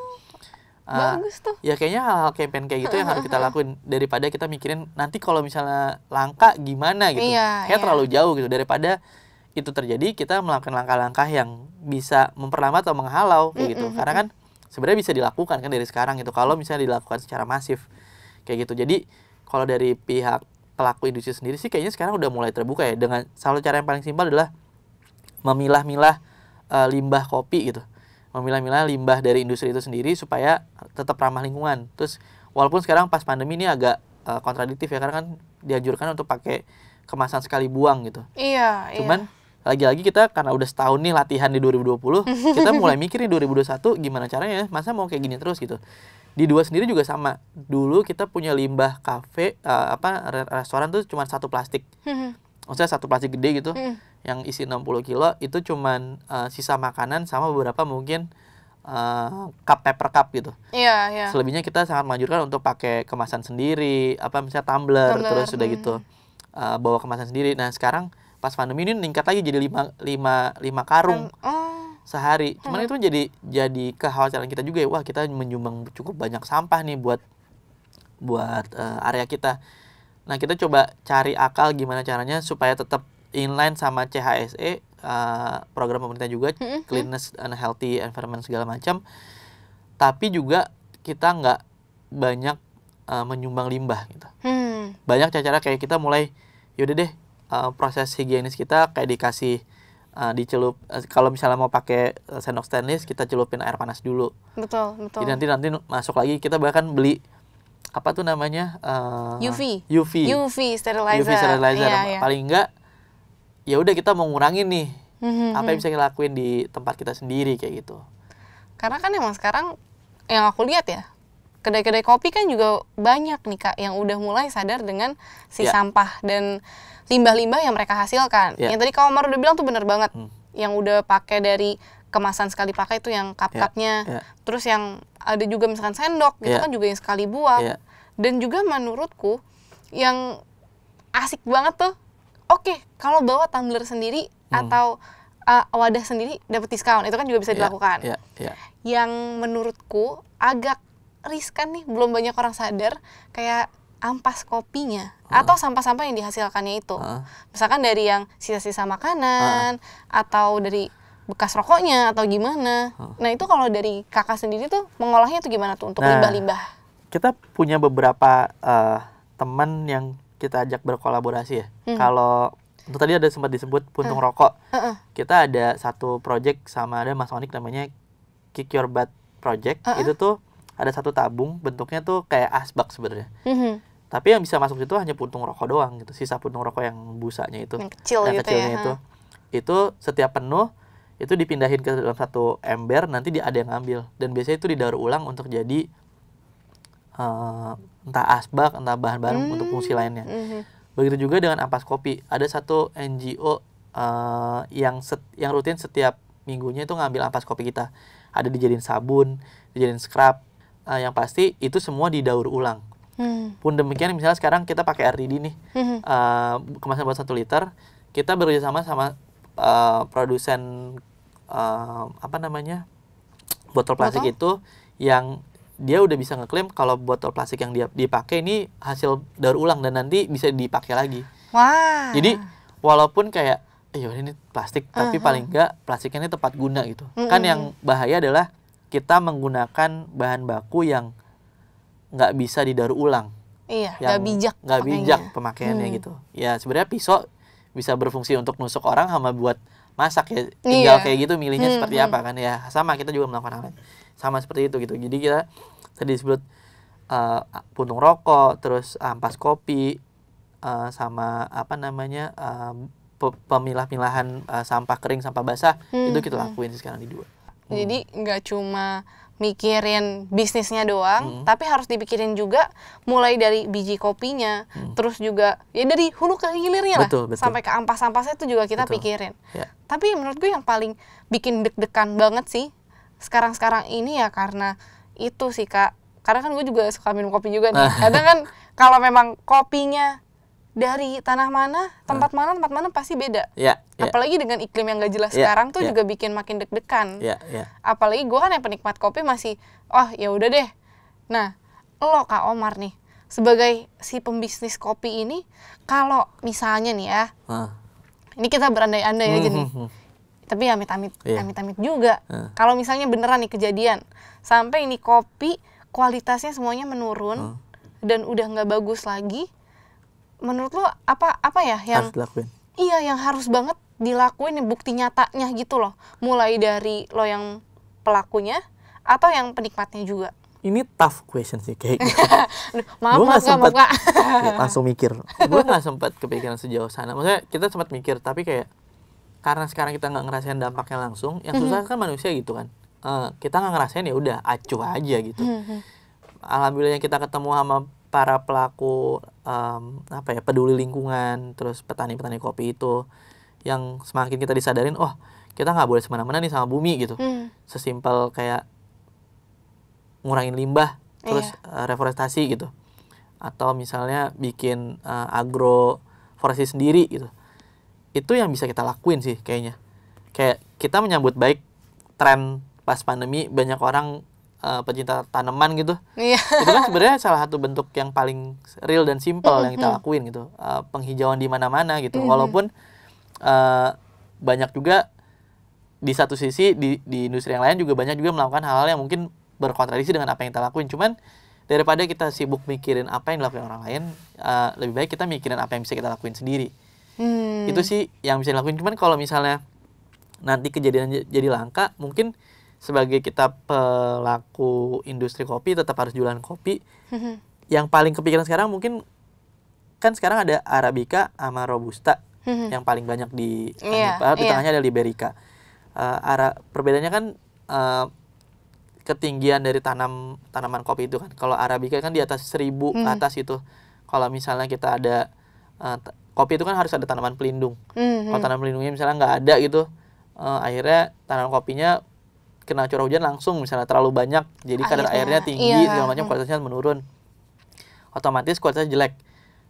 uh, bagus tuh ya kayaknya hal-hal campaign kayak gitu yang harus kita lakuin daripada kita mikirin nanti kalau misalnya langka gimana gitu iya, kayak iya. terlalu jauh gitu daripada itu terjadi kita melakukan langkah-langkah yang bisa memperlambat atau menghalau kayak mm -hmm. gitu karena kan sebenarnya bisa dilakukan kan dari sekarang gitu kalau misalnya dilakukan secara masif kayak gitu jadi kalau dari pihak pelaku industri sendiri sih kayaknya sekarang udah mulai terbuka ya dengan salah cara yang paling simpel adalah memilah-milah e, limbah kopi gitu memilah-milah limbah dari industri itu sendiri supaya tetap ramah lingkungan terus walaupun sekarang pas pandemi ini agak e, kontradiktif ya karena kan dianjurkan untuk pakai kemasan sekali buang gitu iya, iya. cuman iya lagi-lagi kita karena udah setahun nih latihan di 2020, kita mulai mikirin 2021 gimana caranya, masa mau kayak gini terus gitu di dua sendiri juga sama dulu kita punya limbah kafe uh, apa restoran tuh cuma satu plastik maksudnya satu plastik gede gitu hmm. yang isi 60 kilo itu cuma uh, eh, sisa makanan sama beberapa mungkin uh, cup paper cup gitu. Iya, yeah, Yeah. Selebihnya kita sangat menganjurkan untuk pakai kemasan sendiri, apa misalnya tumbler, tumbler. terus sudah hmm. gitu uh, bawa kemasan sendiri. Nah, sekarang pas pandemi ini meningkat lagi jadi lima lima lima karung. Oh sehari. Cuman hmm. itu jadi jadi kekhawatiran kita juga ya. Wah, kita menyumbang cukup banyak sampah nih buat buat uh, area kita. Nah, kita coba cari akal gimana caranya supaya tetap inline sama CHSE uh, eh, program pemerintah juga hmm. cleanness and healthy environment segala macam. Tapi juga kita nggak banyak uh, menyumbang limbah gitu. Hmm. Banyak cara kayak kita mulai yaudah deh uh, proses higienis kita kayak dikasih uh, dicelup eh, kalau misalnya mau pakai eh, sendok stainless kita celupin air panas dulu betul betul jadi nanti nanti masuk lagi kita bahkan beli apa tuh namanya uh, UV UV UV sterilizer UV sterilizer yeah, yeah. paling enggak ya udah kita mau ngurangin nih mm-hmm. apa yang mhm. bisa kita lakuin di tempat kita sendiri kayak gitu karena kan emang sekarang yang aku lihat ya kedai-kedai kopi kan juga banyak nih kak yang udah mulai sadar dengan si yeah. sampah dan limbah-limbah yang mereka hasilkan. Yeah. Yang tadi kau Omar udah bilang tuh bener banget. Hmm. Yang udah pakai dari kemasan sekali pakai itu yang cup-cupnya. Yeah. Yeah. Terus yang ada juga misalkan sendok yeah. itu iya. kan juga yang sekali buang. Yeah. Iya. Dan juga menurutku yang asik banget tuh. Oke, okay, kalau bawa tumbler sendiri hmm. atau uh, wadah sendiri dapat diskon. Itu kan juga bisa iya, dilakukan. Yeah. Yeah. Yeah. Yang menurutku agak riskan nih, belum banyak orang sadar kayak ampas kopinya uh. atau sampah-sampah yang dihasilkannya itu. Uh. Misalkan dari yang sisa-sisa makanan uh. atau dari bekas rokoknya atau gimana. Uh. Nah, itu kalau dari kakak sendiri tuh mengolahnya tuh gimana tuh untuk nah, limbah-limbah? Kita punya beberapa uh, teman yang kita ajak berkolaborasi ya. Hmm. Kalau itu tadi ada sempat disebut puntung uh. rokok. Uh -uh. Kita ada satu project sama ada Mas Onik namanya Kick Your Butt Project. Uh -uh. Itu tuh ada satu tabung bentuknya tuh kayak asbak sebenarnya. Mm -hmm tapi yang bisa masuk situ hanya puntung rokok doang gitu sisa puntung rokok yang busanya itu yang kecil yang gitu kecilnya ya. itu itu setiap penuh itu dipindahin ke dalam satu ember nanti dia ada yang ngambil dan biasanya itu didaur ulang untuk jadi uh, entah asbak entah bahan-bahan hmm. untuk fungsi lainnya hmm. begitu juga dengan ampas kopi ada satu NGO uh, eh, yang set, yang rutin setiap minggunya itu ngambil ampas kopi kita ada dijadiin sabun dijadiin scrub uh, yang pasti itu semua didaur ulang Hmm. Pun demikian misalnya sekarang kita pakai RDD nih hmm. uh, kemasan buat satu liter kita bekerja sama uh, produsen uh, apa namanya botol plastik Botol? itu yang dia udah bisa ngeklaim kalau botol plastik yang dia dipakai ini hasil daur ulang dan nanti bisa dipakai lagi. Jadi walaupun kayak iya ini plastik uh -huh. tapi uh-huh. paling enggak plastiknya ini tepat guna gitu. Mm -hmm. Kan yang bahaya adalah kita menggunakan bahan baku yang nggak bisa didaur ulang. Iya, nggak bijak. Nggak bijak pemakaiannya hmm. gitu. Ya sebenarnya pisau bisa berfungsi untuk nusuk orang sama buat masak ya. Tinggal iya. kayak gitu milihnya hmm, seperti hmm. apa kan ya. Sama kita juga melakukan hal Sama seperti itu gitu. Jadi kita tadi disebut uh, puntung rokok, terus eh, ampas kopi, uh, sama apa namanya uh, pemilah-milahan uh, sampah kering, sampah basah hmm, itu kita hmm. lakuin hmm. sekarang di dua. Hmm. Jadi nggak cuma mikirin bisnisnya doang, hmm. tapi harus dipikirin juga mulai dari biji kopinya, hmm. terus juga ya dari hulu ke hilirnya lah, betul. sampai ke ampas-ampasnya itu juga kita betul. pikirin. Ya. Tapi menurut gue yang paling bikin deg-degan banget sih sekarang-sekarang ini ya karena itu sih kak, karena kan gue juga suka minum kopi juga nih. Kadang kan kalau memang kopinya dari tanah mana, tempat ah. mana, tempat mana pasti beda. Ya, ya. Apalagi dengan iklim yang gak jelas ya, sekarang tuh ya. juga bikin makin deg-degan. Ya, ya. Apalagi gue kan yang penikmat kopi masih, oh ya udah deh. Nah, lo kak Omar nih sebagai si pembisnis kopi ini, kalau misalnya nih ya, ah. ini kita berandai-andai aja nih. Hmm. Tapi amit-amit, yeah. amit-amit juga. Uh. Kalau misalnya beneran nih kejadian, sampai ini kopi kualitasnya semuanya menurun uh. dan udah nggak bagus lagi, menurut lo apa apa ya yang harus dilakuin? Iya, yang harus banget dilakuin bukti nyatanya gitu loh. Mulai dari lo yang pelakunya atau yang penikmatnya juga. Ini tough question sih kayaknya. Gitu. Aduh, maaf, gua maaf, iya, langsung mikir. Gue nggak sempat kepikiran sejauh sana. Maksudnya kita sempat mikir, tapi kayak karena sekarang kita nggak ngerasain dampaknya langsung, yang mhm. susah mm -hmm. kan manusia gitu kan. Uh, kita nggak ngerasain ya udah acuh aja gitu. Mm -hmm. yang kita ketemu sama para pelaku um, apa ya peduli lingkungan terus petani-petani kopi itu yang semakin kita disadarin oh kita nggak boleh semena-mena nih sama bumi gitu hmm. sesimpel kayak ngurangin limbah terus iya. uh, reforestasi gitu atau misalnya bikin uh, eh, agro sendiri gitu itu yang bisa kita lakuin sih kayaknya kayak kita menyambut baik tren pas pandemi banyak orang uh, pecinta tanaman gitu yeah. itu kan sebenarnya salah satu bentuk yang paling real dan simple mm -hmm. yang kita lakuin gitu uh, penghijauan di mana-mana gitu mm -hmm. walaupun uh, banyak juga di satu sisi di di industri yang lain juga banyak juga melakukan hal-hal yang mungkin berkontradiksi dengan apa yang kita lakuin cuman daripada kita sibuk mikirin apa yang dilakukan orang lain uh, lebih baik kita mikirin apa yang bisa kita lakuin sendiri hmm. itu sih yang bisa dilakuin cuman kalau misalnya nanti kejadian jadi langka mungkin sebagai kita pelaku industri kopi tetap harus jualan kopi mm-hmm. yang paling kepikiran sekarang mungkin kan sekarang ada arabica sama robusta mm-hmm. yang paling banyak di yeah, di di iya. yeah. ada liberica uh, ara perbedaannya kan uh, ketinggian dari tanam tanaman kopi itu kan kalau arabica kan di atas seribu hmm. atas itu kalau misalnya kita ada uh, kopi itu kan harus ada tanaman pelindung hmm. kalau tanaman pelindungnya misalnya nggak ada gitu uh, akhirnya tanaman kopinya kena curah hujan langsung misalnya terlalu banyak jadi kadar airnya, airnya tinggi iya. segala macam hmm. kualitasnya menurun otomatis kualitasnya jelek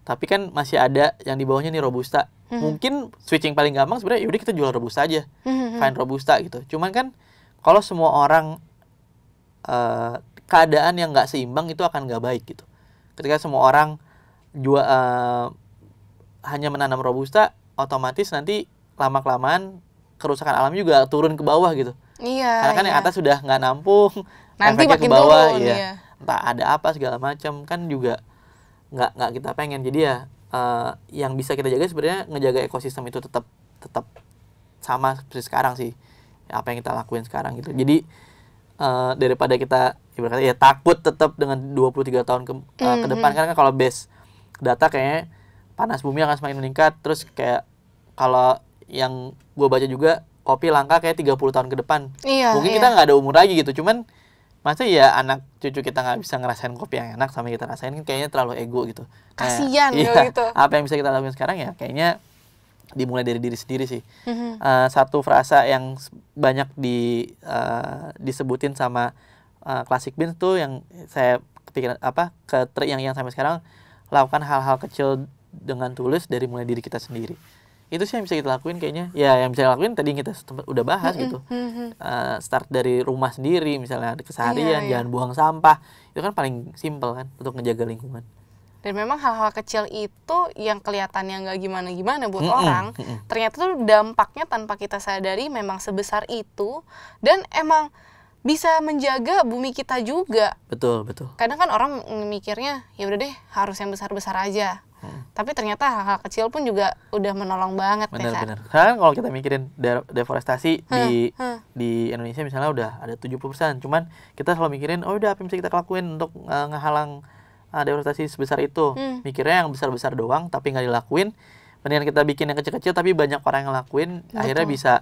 tapi kan masih ada yang di bawahnya nih robusta mm hmm. mungkin switching paling gampang sebenarnya yaudah kita jual robusta aja mm hmm. hmm, hmm. fine robusta gitu cuman kan kalau semua orang uh, keadaan yang nggak seimbang itu akan nggak baik gitu ketika semua orang jual uh, eh, hanya menanam robusta otomatis nanti lama kelamaan kerusakan alam juga turun ke bawah gitu Iya. Karena kan iya. yang atas sudah nggak nampung, nanti makin ke bawah turun, ya. Iya. Entah ada apa segala macam kan juga nggak nggak kita pengen. Jadi ya uh, yang bisa kita jaga sebenarnya ngejaga ekosistem itu tetap tetap sama seperti sekarang sih. Apa yang kita lakuin sekarang gitu. Jadi uh, daripada kita ibaratnya ya takut tetap dengan 23 tahun ke, uh, ke mhm. depan karena kan kalau base data kayaknya panas bumi akan semakin meningkat terus kayak kalau yang gue baca juga kopi langka kayak 30 tahun ke depan. Iya, Mungkin iya. kita nggak ada umur lagi gitu. Cuman masa ya anak cucu kita nggak bisa ngerasain kopi yang enak sama kita rasain kan kayaknya terlalu ego gitu. Kasihan iya, gitu. Apa yang bisa kita lakukan sekarang ya kayaknya dimulai dari diri sendiri sih. Mm-hmm. Uh, satu frasa yang banyak di uh, disebutin sama uh, Classic Beans tuh yang saya kepikiran apa ke yang yang sampai sekarang lakukan hal-hal kecil dengan tulus dari mulai diri kita sendiri itu sih yang bisa kita lakuin kayaknya ya yang bisa kita lakuin tadi kita udah bahas gitu mm Uh, start dari rumah sendiri misalnya ada keseharian yeah, iya. jangan yeah. buang sampah itu kan paling simpel kan untuk menjaga lingkungan dan memang hal-hal kecil itu yang kelihatannya nggak gimana-gimana buat mm -mm, orang mm -mm. ternyata tuh dampaknya tanpa kita sadari memang sebesar itu dan emang bisa menjaga bumi kita juga betul betul kadang kan orang mikirnya ya udah deh harus yang besar-besar aja tapi ternyata hal-hal kecil pun juga udah menolong banget benar ya benar. Karena kalau kita mikirin de deforestasi hmm. di hmm. di Indonesia misalnya udah ada 70% cuman kita selalu mikirin oh udah apa yang bisa kita lakuin untuk uh, ngehalang uh, deforestasi sebesar itu hmm. mikirnya yang besar-besar doang tapi nggak dilakuin mendingan kita bikin yang kecil-kecil tapi banyak orang yang lakuin Betul. akhirnya bisa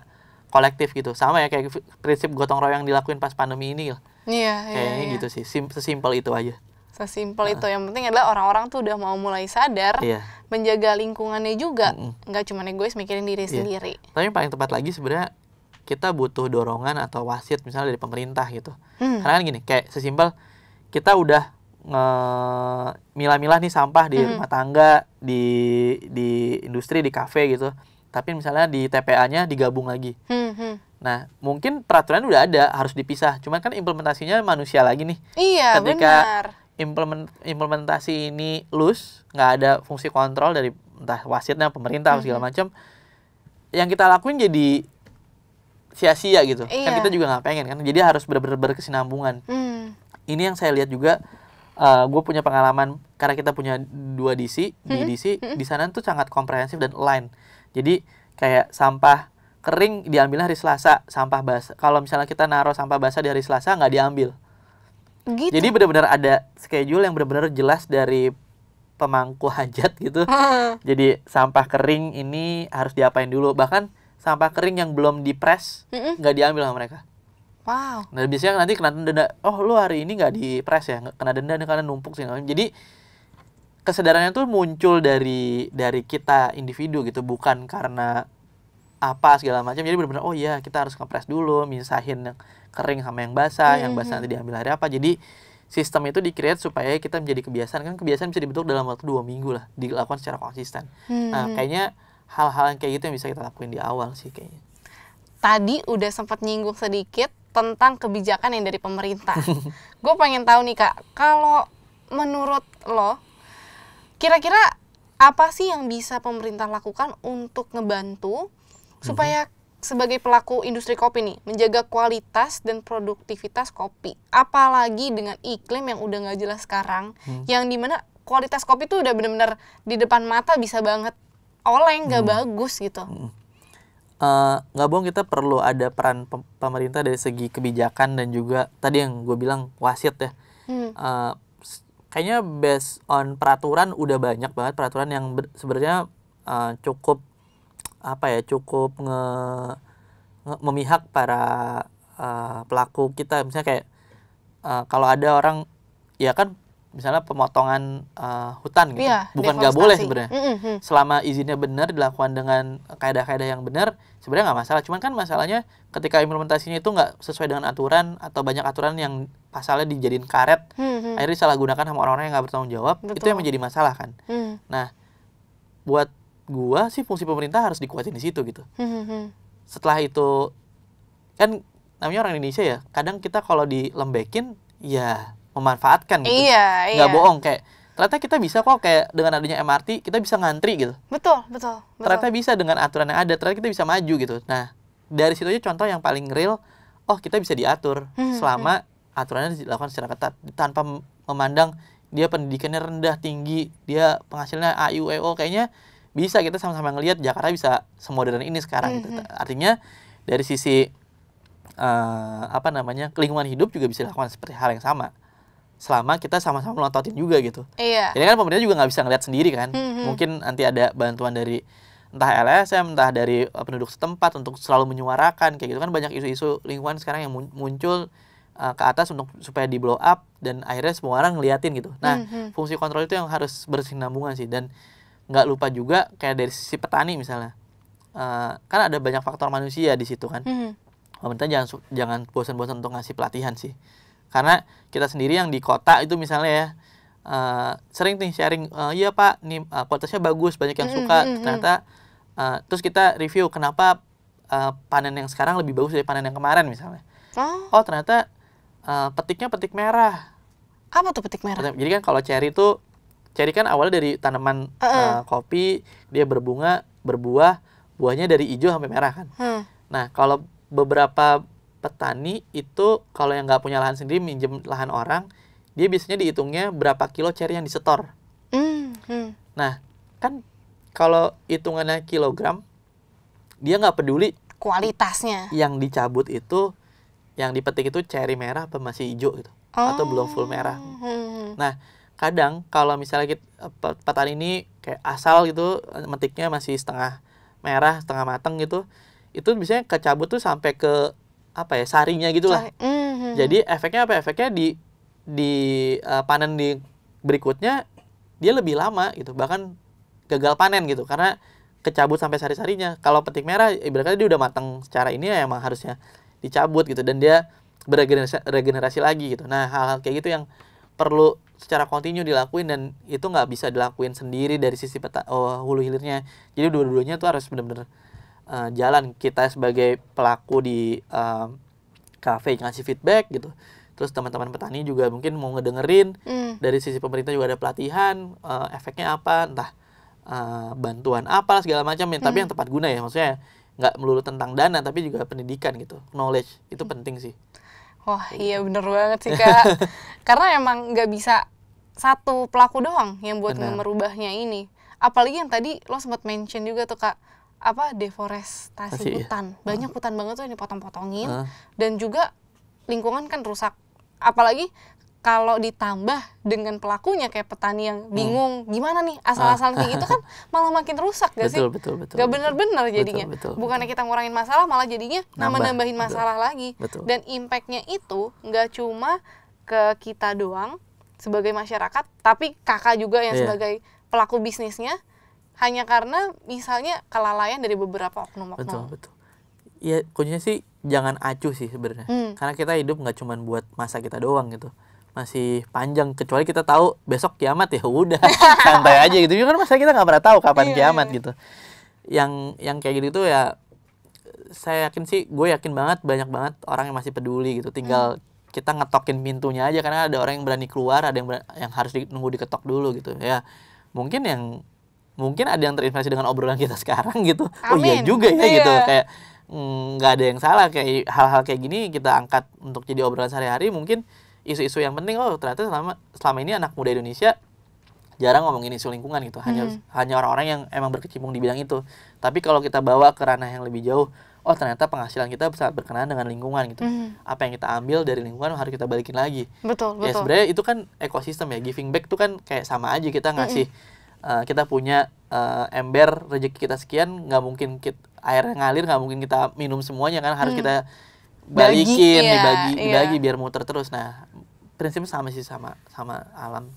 kolektif gitu sama ya kayak prinsip gotong royong yang dilakuin pas pandemi ini Iya, iya, kayaknya iya, gitu sih Sim sesimpel itu aja sesimpel nah. itu yang penting adalah orang-orang tuh udah mau mulai sadar yeah. menjaga lingkungannya juga mm -mm. nggak cuma egois mikirin diri yeah. sendiri tapi yang paling tepat lagi sebenarnya kita butuh dorongan atau wasit misalnya dari pemerintah gitu mm. karena kan gini kayak sesimpel kita udah milah-milah nih sampah di mm. rumah tangga di di industri di kafe gitu tapi misalnya di TPA-nya digabung lagi hmm. hmm. Nah, mungkin peraturan udah ada, harus dipisah. Cuman kan implementasinya manusia lagi nih. Iya, Ketika benar implement, implementasi ini loose, nggak ada fungsi kontrol dari entah wasitnya, pemerintah mm -hmm. segala mm-hmm. macam, yang kita lakuin jadi sia-sia gitu. Kan iya. Kan kita juga nggak pengen kan. Jadi harus benar-benar berkesinambungan. Mm. Ini yang saya lihat juga uh, eh, gue punya pengalaman karena kita punya dua DC, mm -hmm. di mm-hmm. DC mm-hmm. di sana tuh sangat komprehensif dan lain. Jadi kayak sampah kering diambil hari Selasa, sampah basah. Kalau misalnya kita naruh sampah basah di hari Selasa nggak diambil. Gitu. Jadi benar-benar ada schedule yang benar-benar jelas dari pemangku hajat gitu. Jadi sampah kering ini harus diapain dulu. Bahkan sampah kering yang belum dipres nggak diambil sama mereka. Wow. Nah biasanya nanti kena denda. Oh lu hari ini nggak dipres ya, kena denda nih karena numpuk sih. Jadi kesadarannya tuh muncul dari dari kita individu gitu, bukan karena apa segala macam. Jadi benar-benar oh iya kita harus ngepres dulu, misahin yang kering sama yang basah, mm-hmm. yang hmm, basah nanti hmm. diambil hari apa. Jadi sistem itu dikreat supaya kita menjadi kebiasaan kan kebiasaan bisa dibentuk dalam waktu dua minggu lah dilakukan secara konsisten. Mm-hmm. Nah hmm. kayaknya hal-hal yang kayak gitu yang bisa kita lakuin di awal sih kayaknya. Tadi udah sempat nyinggung sedikit tentang kebijakan yang dari pemerintah. Gue pengen tahu nih kak, kalau menurut lo, kira-kira apa sih yang bisa pemerintah lakukan untuk ngebantu mhm. supaya sebagai pelaku industri kopi nih, menjaga kualitas dan produktivitas kopi. Apalagi dengan iklim yang udah nggak jelas sekarang, hmm. yang dimana kualitas kopi tuh udah bener-bener di depan mata bisa banget oleng, nggak hmm. bagus gitu. Hmm. Uh, bohong kita perlu ada peran pemerintah dari segi kebijakan dan juga tadi yang gue bilang wasit ya. Hmm. Uh, kayaknya based on peraturan udah banyak banget peraturan yang sebenarnya uh, cukup apa ya cukup nge, nge memihak para uh, pelaku kita misalnya kayak uh, kalau ada orang ya kan misalnya pemotongan uh, hutan gitu iya, bukan nggak boleh sebenarnya mm -hmm. selama izinnya benar dilakukan dengan kaedah-kaedah yang benar sebenarnya nggak masalah cuman kan masalahnya ketika implementasinya itu nggak sesuai dengan aturan atau banyak aturan yang pasalnya dijadiin karet mm -hmm. akhirnya disalahgunakan sama orang-orang yang nggak bertanggung jawab Betul. itu yang menjadi masalah kan mm. nah buat gua sih fungsi pemerintah harus dikuatin di situ gitu. Hmm, hmm, hmm. Setelah itu kan namanya orang Indonesia ya, kadang kita kalau dilembekin ya memanfaatkan gitu. Iya, iya. Nggak bohong kayak ternyata kita bisa kok kayak dengan adanya MRT kita bisa ngantri gitu. Betul, betul, betul. Ternyata bisa dengan aturan yang ada, ternyata kita bisa maju gitu. Nah, dari situ aja contoh yang paling real, oh kita bisa diatur selama aturannya dilakukan secara ketat tanpa memandang dia pendidikannya rendah, tinggi, dia penghasilnya A, e, kayaknya bisa kita sama-sama ngelihat Jakarta bisa semodern ini sekarang gitu. Mhm. Artinya dari sisi uh, apa namanya lingkungan hidup juga bisa dilakukan seperti hal yang sama selama kita sama-sama melototin juga gitu. Iya. Jadi kan pemerintah juga nggak bisa ngeliat sendiri kan. Mm-hmm. Mungkin nanti ada bantuan dari entah LSM, entah dari eh, penduduk setempat untuk selalu menyuarakan kayak gitu kan banyak isu-isu lingkungan sekarang yang muncul uh, ke atas untuk supaya di blow up dan akhirnya semua orang ngeliatin gitu. Nah, mm-hmm. fungsi kontrol itu yang harus bersinambungan sih dan nggak lupa juga kayak dari sisi petani misalnya uh, kan ada banyak faktor manusia di situ kan mm-hmm. pemerintah jangan jangan bosan-bosan untuk ngasih pelatihan sih karena kita sendiri yang di kota itu misalnya ya uh, sering nih sharing uh, iya pak nih uh, kualitasnya bagus banyak yang mhm, suka mm-hmm. ternyata uh, terus kita review kenapa uh, panen yang sekarang lebih bagus dari panen yang kemarin misalnya oh, oh ternyata uh, petiknya petik merah apa tuh petik merah jadi kan kalau cherry tuh Cherry kan awalnya dari tanaman uh -uh. Uh, kopi, dia berbunga, berbuah, buahnya dari hijau sampai merah kan. Hmm. Nah, kalau beberapa petani itu kalau yang nggak punya lahan sendiri minjem lahan orang, dia biasanya dihitungnya berapa kilo ceri yang disetor. Hmm. Hmm. Nah, kan kalau hitungannya kilogram, dia nggak peduli kualitasnya. Yang dicabut itu, yang dipetik itu ceri merah apa masih hijau gitu, oh. atau belum full merah. Oh, hmm, hmm. Nah, kadang kalau misalnya kita eh, petani ini kayak asal gitu eh, metiknya masih setengah merah setengah matang gitu itu biasanya kecabut tuh sampai ke apa ya sarinya gitulah. mm -hmm. jadi efeknya apa efeknya di di uh, panen di berikutnya dia lebih lama gitu bahkan gagal panen gitu karena kecabut sampai sari-sarinya kalau petik merah ibaratnya dia udah matang secara ini ya emang harusnya dicabut gitu dan dia beregenerasi regenerasi lagi gitu nah hal-hal kayak gitu yang perlu secara kontinu dilakuin dan itu nggak bisa dilakuin sendiri dari sisi peta, oh, hulu hilirnya jadi dua-duanya tuh harus benar-benar uh, eh, jalan kita sebagai pelaku di uh, eh, cafe ngasih feedback gitu terus teman-teman petani juga mungkin mau ngedengerin mm. dari sisi pemerintah juga ada pelatihan uh, efeknya apa entah uh, bantuan apa segala macam mm. tapi hmm. yang tepat guna ya maksudnya nggak melulu tentang dana tapi juga pendidikan gitu knowledge itu hmm. penting sih Wah iya gitu. bener banget sih kak. Karena emang nggak bisa satu pelaku doang yang buat bener. merubahnya ini. Apalagi yang tadi lo sempat mention juga tuh kak apa deforestasi Masih, iya. hutan. Iya. Banyak hutan banget tuh yang dipotong-potongin uh. dan juga lingkungan kan rusak. Apalagi kalau ditambah dengan pelakunya kayak petani yang hmm. bingung hmm. gimana nih asal asalan ah. kayak gitu ah. kan malah makin rusak gak sih? Betul betul. Gak bener-bener jadinya. Betul, betul, Bukannya kita ngurangin masalah malah jadinya nambah nambahin masalah betul. lagi. Betul. Dan impactnya itu nggak cuma ke kita doang sebagai masyarakat, tapi kakak juga yang yeah. sebagai pelaku bisnisnya hanya karena misalnya kelalaian dari beberapa oknum-oknum. Betul betul. Ya kuncinya sih jangan acuh sih sebenarnya. Hmm. Karena kita hidup nggak cuma buat masa kita doang gitu masih panjang kecuali kita tahu besok kiamat ya udah santai aja gitu ya kan masa kita nggak pernah tahu kapan iya, kiamat iya. gitu yang yang kayak gitu ya saya yakin sih gue yakin banget banyak banget orang yang masih peduli gitu tinggal hmm. kita ngetokin pintunya aja karena ada orang yang berani keluar ada yang berani, yang harus di, nunggu diketok dulu gitu ya mungkin yang mungkin ada yang terinspirasi dengan obrolan kita sekarang gitu Amin. oh iya juga ya yeah. gitu iya. kayak mm, nggak mm, ada yang salah kayak hal-hal kayak gini kita angkat untuk jadi obrolan sehari-hari mungkin isu-isu yang penting oh ternyata selama selama ini anak muda Indonesia jarang ngomongin isu lingkungan gitu hanya hmm. hanya orang-orang yang emang berkecimpung di bidang itu tapi kalau kita bawa ke ranah yang lebih jauh oh ternyata penghasilan kita sangat berkenaan dengan lingkungan gitu. hmm. Apa yang kita ambil dari lingkungan harus kita balikin lagi. Betul, ya, betul. Ya sebenarnya itu kan ekosistem ya. Giving back tuh kan kayak sama aja kita ngasih hmm. uh, kita punya uh, ember rezeki kita sekian nggak mungkin kita, airnya ngalir nggak mungkin kita minum semuanya kan harus hmm. kita balikin iya, dibagi iya. dibagi biar muter terus nah prinsipnya sama sih sama sama alam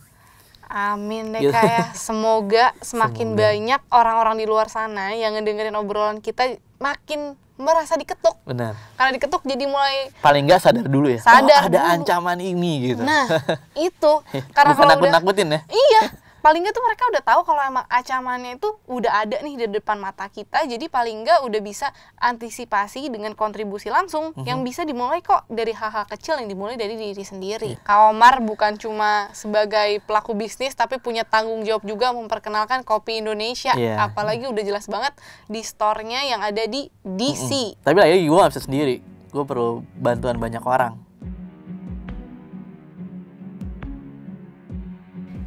Amin deh gitu. Iya. kayak semoga semakin semoga. banyak orang-orang di luar sana yang ngedengerin obrolan kita makin merasa diketuk. Benar. Karena diketuk jadi mulai paling nggak sadar dulu ya. Sadar oh, ada dulu. ancaman ini gitu. Nah, itu karena kalau nakut-nakutin ya. Iya, paling nggak tuh mereka udah tahu kalau emang acamannya itu udah ada nih di depan mata kita jadi paling nggak udah bisa antisipasi dengan kontribusi langsung mm-hmm. yang bisa dimulai kok dari hal-hal kecil yang dimulai dari diri sendiri yeah. Kak Omar bukan cuma sebagai pelaku bisnis tapi punya tanggung jawab juga memperkenalkan kopi Indonesia yeah. apalagi udah jelas banget di store-nya yang ada di DC mm-hmm. tapi lagi gue nggak bisa sendiri gue perlu bantuan banyak orang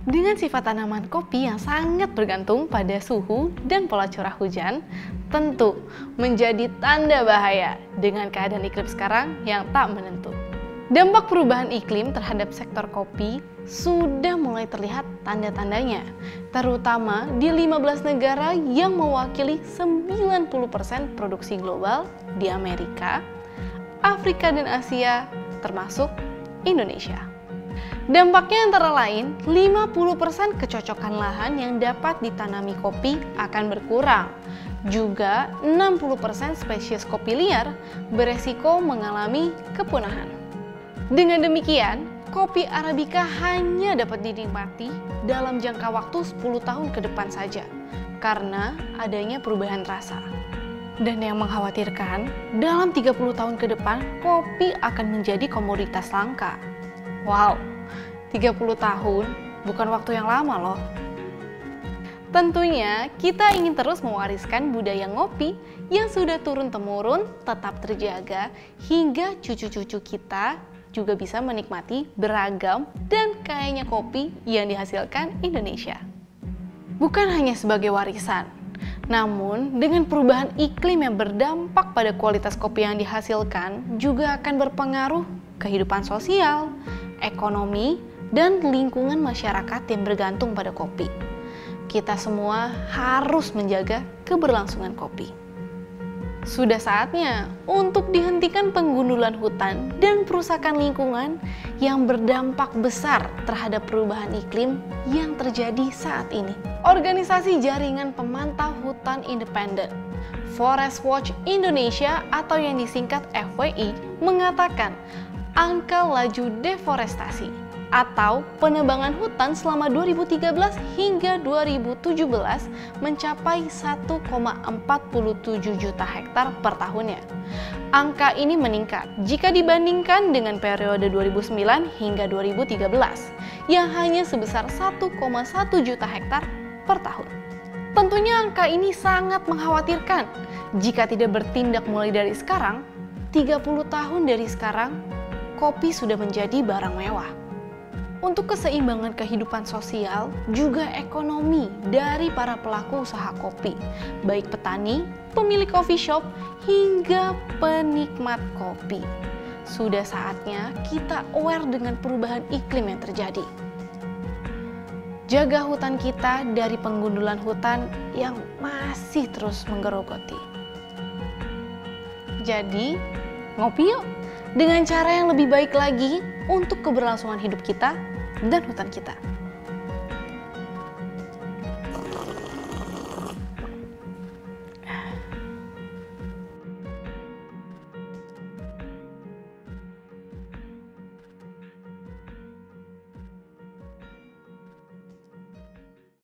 Dengan sifat tanaman kopi yang sangat bergantung pada suhu dan pola curah hujan, tentu menjadi tanda bahaya dengan keadaan iklim sekarang yang tak menentu. Dampak perubahan iklim terhadap sektor kopi sudah mulai terlihat tanda-tandanya, terutama di 15 negara yang mewakili 90% produksi global di Amerika, Afrika dan Asia, termasuk Indonesia. Dampaknya antara lain, 50% kecocokan lahan yang dapat ditanami kopi akan berkurang. Juga 60% spesies kopi liar beresiko mengalami kepunahan. Dengan demikian, kopi Arabica hanya dapat dinikmati dalam jangka waktu 10 tahun ke depan saja karena adanya perubahan rasa. Dan yang mengkhawatirkan, dalam 30 tahun ke depan, kopi akan menjadi komoditas langka. Wow, 30 tahun bukan waktu yang lama loh. Tentunya kita ingin terus mewariskan budaya ngopi yang sudah turun-temurun tetap terjaga hingga cucu-cucu kita juga bisa menikmati beragam dan kayanya kopi yang dihasilkan Indonesia. Bukan hanya sebagai warisan, namun, dengan perubahan iklim yang berdampak pada kualitas kopi yang dihasilkan juga akan berpengaruh kehidupan sosial, ekonomi, dan lingkungan masyarakat yang bergantung pada kopi. Kita semua harus menjaga keberlangsungan kopi. Sudah saatnya untuk dihentikan penggundulan hutan dan perusakan lingkungan yang berdampak besar terhadap perubahan iklim yang terjadi saat ini. Organisasi Jaringan Pemantau Hutan Independen, Forest Watch Indonesia atau yang disingkat FWI, mengatakan angka laju deforestasi atau penebangan hutan selama 2013 hingga 2017 mencapai 1,47 juta hektar per tahunnya. Angka ini meningkat jika dibandingkan dengan periode 2009 hingga 2013 yang hanya sebesar 1,1 juta hektar per tahun. Tentunya angka ini sangat mengkhawatirkan. Jika tidak bertindak mulai dari sekarang, 30 tahun dari sekarang, kopi sudah menjadi barang mewah untuk keseimbangan kehidupan sosial juga ekonomi dari para pelaku usaha kopi, baik petani, pemilik coffee shop, hingga penikmat kopi. Sudah saatnya kita aware dengan perubahan iklim yang terjadi. Jaga hutan kita dari penggundulan hutan yang masih terus menggerogoti. Jadi, ngopi yuk! dengan cara yang lebih baik lagi untuk keberlangsungan hidup kita dan hutan kita